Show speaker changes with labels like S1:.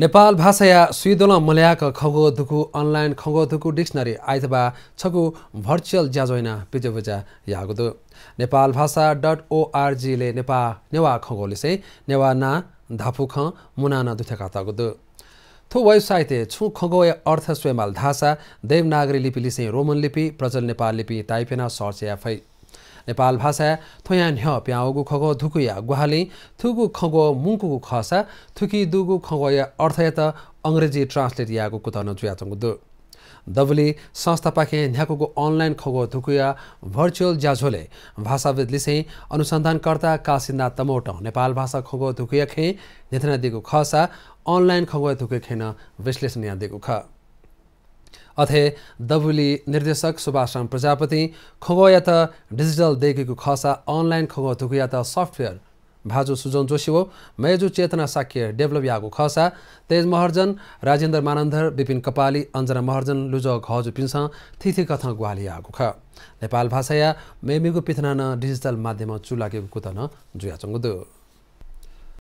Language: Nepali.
S1: नेपाल भाषाया सुइदोल मल्याक खगो धुकु अनलाइन खगो धुकु डिक्सनरी आइतबार छगु भर्चुअल ज्याजोइना पिजोबुजा यागुदो नेपाल भाषा डट ओआरजीले नेपा नेवा खगोले से नेवा ना धापु ख मुना न दुथका तागुदो थो वेबसाइटे छु खगो या अर्थ स्वयमाल धासा देवनागरी लिपि लिसे रोमन लिपि प्रचल नेपाल लिपि टाइपेना सर्च या नेपाल भाषा थोया ह्य प्याउगु खगो धुकुया गुहाली थुगु खगो मुङ्कुगु खसा थुकी दुगु खगो या अर्थ या त अङ्ग्रेजी ट्रान्सलेट यागु कुतन चुयाचङ्गु दु दबले संस्था पाखे न्याकुको अनलाइन खगो थुकुया भर्चुअल ज्याझोले भाषाविद लिसे अनुसन्धानकर्ता कासिन्दा तमोट नेपाल भाषा खगो थुकुया खे नेथना दिएको खसा अनलाइन खगो थुकुया खेन विश्लेषण यहाँ दिएको ख अथे दबुली निर्देशक सुभाषराम प्रजापति खगो या त डिजिटल देखेको खसा अनलाइन खगो थुकु या त सफ्टवेयर भाजु सुजन जोशी हो मेजु चेतना साक्य डेभलप यागु खसा तेज महर्जन राजेन्द्र मानन्धर विपिन कपाली अञ्जना महर्जन लुज घजु पिन्छ थिथि कथ ग्वाली आगु ख नेपाल भाषा या मेमिगु पिथना न डिजिटल माध्यम चुलाकेको कुतन जुयाचङ्गु दु